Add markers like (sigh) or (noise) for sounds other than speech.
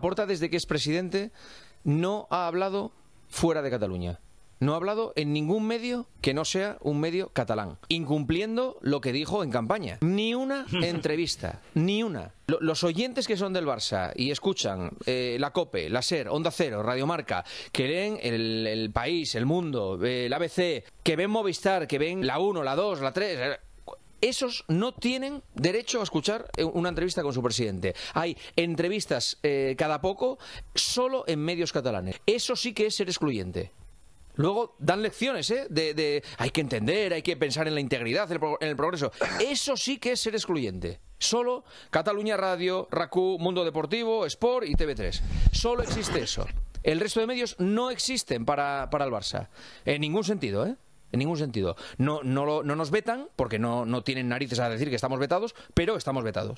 porta desde que es presidente, no ha hablado fuera de Cataluña. No ha hablado en ningún medio que no sea un medio catalán, incumpliendo lo que dijo en campaña. Ni una (laughs) entrevista, ni una. Los oyentes que son del Barça y escuchan eh, la COPE, la SER, Onda Cero, Radiomarca, que ven el, País, El Mundo, eh, la ABC, que ven Movistar, que ven la 1, la 2, la 3 esos no tienen derecho a escuchar eh, una entrevista con su presidente. Hay entrevistas eh, cada poco solo en medios catalanes. Eso sí que es ser excluyente. Luego dan lecciones, ¿eh? De, hay que entender, hay que pensar en la integridad, en el progreso. Eso sí que es ser excluyente. Solo Cataluña Radio, RACU, Mundo Deportivo, Sport y TV3. Solo existe eso. El resto de medios no existen para, para el Barça. En ningún sentido, ¿eh? en ningún sentido. No, no, no nos vetan porque no, no tienen narices a decir que estamos vetados, pero estamos vetados.